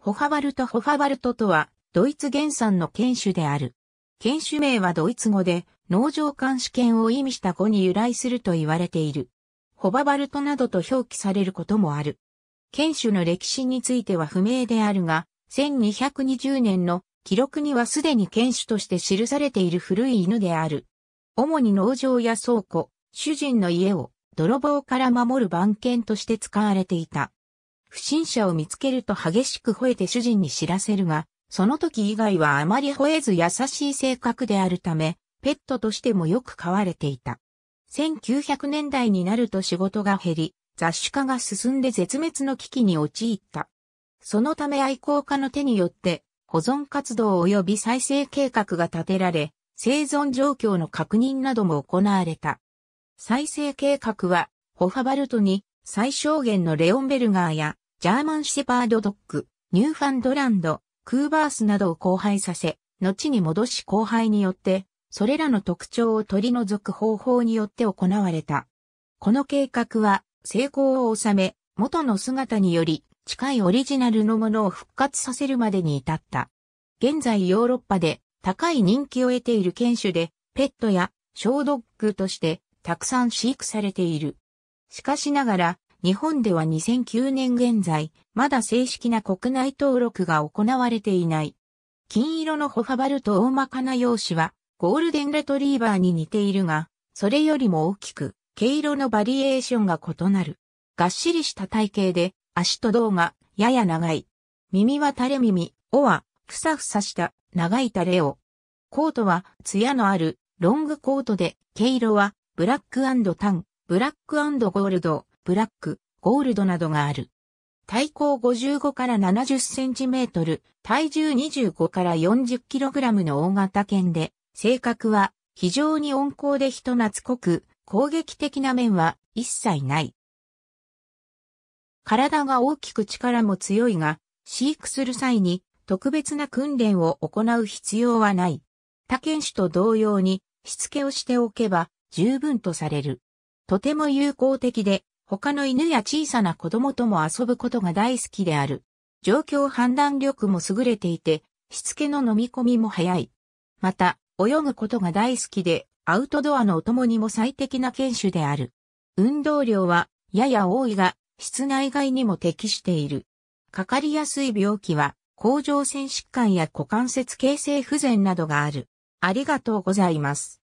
ホハバルト・ホハバルトとは、ドイツ原産の犬種である。犬種名はドイツ語で、農場監視犬を意味した語に由来すると言われている。ホババルトなどと表記されることもある。犬種の歴史については不明であるが、1220年の記録にはすでに犬種として記されている古い犬である。主に農場や倉庫、主人の家を泥棒から守る番犬として使われていた。不審者を見つけると激しく吠えて主人に知らせるが、その時以外はあまり吠えず優しい性格であるため、ペットとしてもよく飼われていた。1900年代になると仕事が減り、雑種化が進んで絶滅の危機に陥った。そのため愛好家の手によって、保存活動及び再生計画が立てられ、生存状況の確認なども行われた。再生計画は、ホファバルトに最小限のレオンベルガーや、ジャーマンシェパードドッグ、ニューファンドランド、クーバースなどを交配させ、後に戻し交配によって、それらの特徴を取り除く方法によって行われた。この計画は成功を収め、元の姿により近いオリジナルのものを復活させるまでに至った。現在ヨーロッパで高い人気を得ている犬種で、ペットや小ドッグとしてたくさん飼育されている。しかしながら、日本では2009年現在、まだ正式な国内登録が行われていない。金色のホファバルと大まかな容姿は、ゴールデンレトリーバーに似ているが、それよりも大きく、毛色のバリエーションが異なる。がっしりした体型で、足と胴が、やや長い。耳は垂れ耳、尾は、ふさふさした、長い垂れ尾。コートは、艶のある、ロングコートで、毛色は、ブラックタン。ブラックゴールド、ブラック、ゴールドなどがある。体高55から70センチメートル、体重25から40キログラムの大型犬で、性格は非常に温厚で人懐こく、攻撃的な面は一切ない。体が大きく力も強いが、飼育する際に特別な訓練を行う必要はない。他犬種と同様に、しつけをしておけば十分とされる。とても友好的で、他の犬や小さな子供とも遊ぶことが大好きである。状況判断力も優れていて、しつけの飲み込みも早い。また、泳ぐことが大好きで、アウトドアのお供にも最適な犬種である。運動量は、やや多いが、室内外にも適している。かかりやすい病気は、甲状腺疾患や股関節形成不全などがある。ありがとうございます。